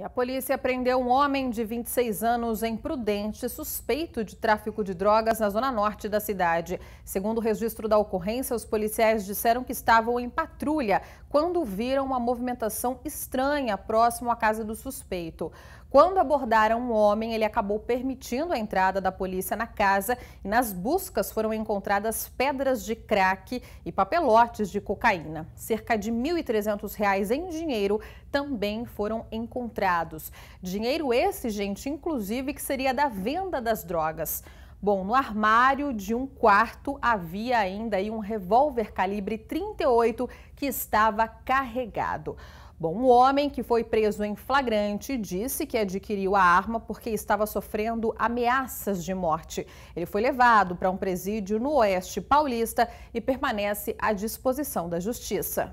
E a polícia prendeu um homem de 26 anos em Prudente, suspeito de tráfico de drogas na zona norte da cidade. Segundo o registro da ocorrência, os policiais disseram que estavam em patrulha quando viram uma movimentação estranha próximo à casa do suspeito. Quando abordaram um homem, ele acabou permitindo a entrada da polícia na casa e nas buscas foram encontradas pedras de crack e papelotes de cocaína. Cerca de R$ 1.300 em dinheiro também foram encontrados. Dinheiro esse, gente, inclusive que seria da venda das drogas. Bom, no armário de um quarto havia ainda um revólver calibre 38 que estava carregado. Bom, um homem que foi preso em flagrante disse que adquiriu a arma porque estava sofrendo ameaças de morte. Ele foi levado para um presídio no Oeste Paulista e permanece à disposição da Justiça.